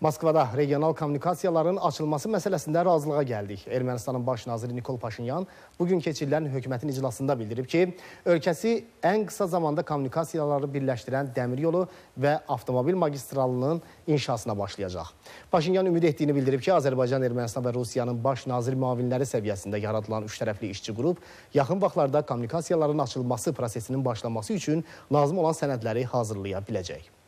Moskvada regional kommunikasiyaların açılması məsələsində razılığa gəldik. Ermənistanın baş naziri Nikol Paşinyan bu gün keçirilən hökumətin iclasında bildirib ki, ölkəsi ən qısa zamanda kommunikasiyaları birləşdirən dəmir yolu və avtomobil magistralının inşasına başlayacaq. Paşinyan ümid etdiyini bildirib ki, Azərbaycan, Ermənistan və Rusiyanın baş nazir müavinləri səviyyəsində yaradılan üçtərəfli işçi qrup yaxın vaxtlarda kommunikasiyaların açılması prosesinin başlanması üçün lazım olan sənədləri hazırlaya biləcək.